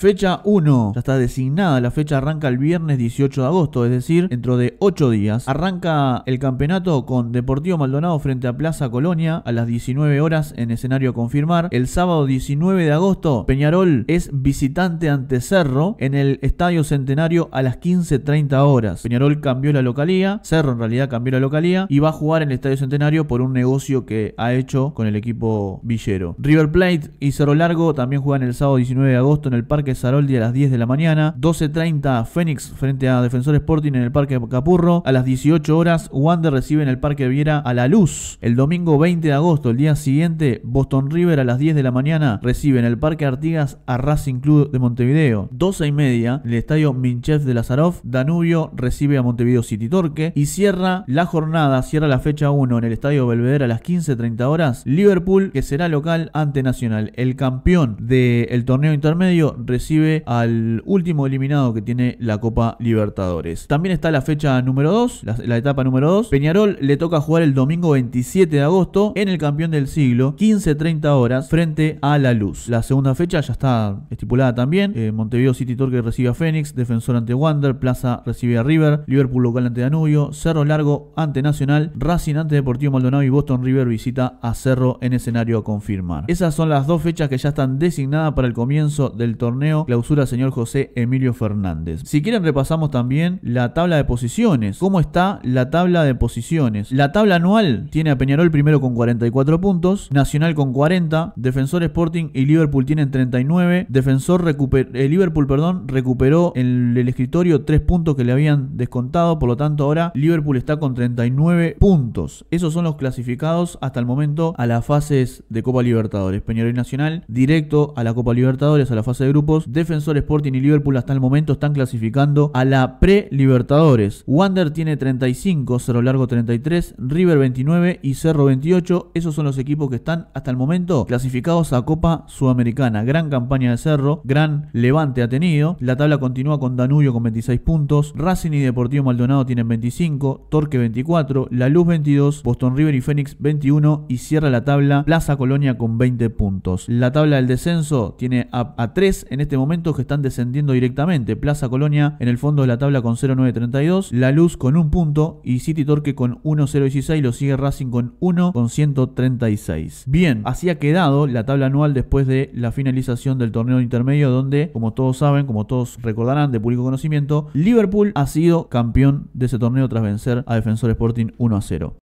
Fecha 1, ya está designada, la fecha arranca el viernes 18 de agosto, es decir, dentro de 8 días. Arranca el campeonato con Deportivo Maldonado frente a Plaza Colonia a las 19 horas en escenario a confirmar. El sábado 19 de agosto, Peñarol es visitante ante Cerro en el Estadio Centenario a las 15.30 horas. Peñarol cambió la localía, Cerro en realidad cambió la localía y va a jugar en el Estadio Centenario por un negocio que ha hecho con el equipo villero. River Plate y Cerro Largo también juegan el sábado 19 de agosto en el Parque Zaroldi a las 10 de la mañana, 12.30 Phoenix frente a Defensor Sporting en el Parque Capurro, a las 18 horas Wander recibe en el Parque Viera a La Luz, el domingo 20 de agosto, el día siguiente Boston River a las 10 de la mañana recibe en el Parque Artigas a Racing Club de Montevideo, 12.30 y media el Estadio Minchef de Lazarov, Danubio recibe a Montevideo City Torque y cierra la jornada, cierra la fecha 1 en el Estadio Belvedere a las 15.30 horas, Liverpool que será local ante Nacional, el campeón del torneo intermedio recibe recibe al último eliminado que tiene la Copa Libertadores. También está la fecha número 2, la, etapa número 2. Peñarol le toca jugar el domingo 27 de agosto en el campeón del siglo, 15-30 horas, frente a La Luz. La segunda fecha ya está estipulada también. Eh, Montevideo City Torque recibe a Fénix, Defensor ante Wander, Plaza recibe a River, Liverpool local ante Danubio, Cerro Largo ante Nacional, Racing ante Deportivo Maldonado y Boston River visita a Cerro en escenario a confirmar. Esas son las dos fechas que ya están designadas para el comienzo del torneo clausura señor José Emilio Fernández. Si quieren repasamos también la tabla de posiciones. ¿Cómo está la tabla de posiciones? La tabla anual tiene a Peñarol primero con 44 puntos, Nacional con 40, Defensor Sporting y Liverpool tienen 39, Defensor recuperó, eh, Liverpool perdón, recuperó en el escritorio 3 puntos que le habían descontado, por lo tanto ahora Liverpool está con 39 puntos. Esos son los clasificados hasta el momento a las fases de Copa Libertadores. Peñarol y Nacional directo a la Copa Libertadores, a la fase de grupos Defensor Sporting y Liverpool hasta el momento están clasificando a la pre-Libertadores. Wander tiene 35, Cerro Largo 33, River 29 y Cerro 28. Esos son los equipos que están hasta el momento clasificados a Copa Sudamericana. Gran campaña de Cerro, gran levante ha tenido. La tabla continúa con Danubio con 26 puntos. Racing y Deportivo Maldonado tienen 25, Torque 24, La Luz 22, Boston River y Fénix 21 y cierra la tabla Plaza Colonia con 20 puntos. La tabla del descenso tiene a, a 3 en este este momento que están descendiendo directamente. Plaza Colonia en el fondo de la tabla con 0,932. La Luz con un punto. Y City Torque con 1,016. Lo sigue Racing con 1, con 136. Bien, así ha quedado la tabla anual después de la finalización del torneo intermedio. Donde, como todos saben, como todos recordarán de público conocimiento, Liverpool ha sido campeón de ese torneo tras vencer a Defensor Sporting 1 a 0.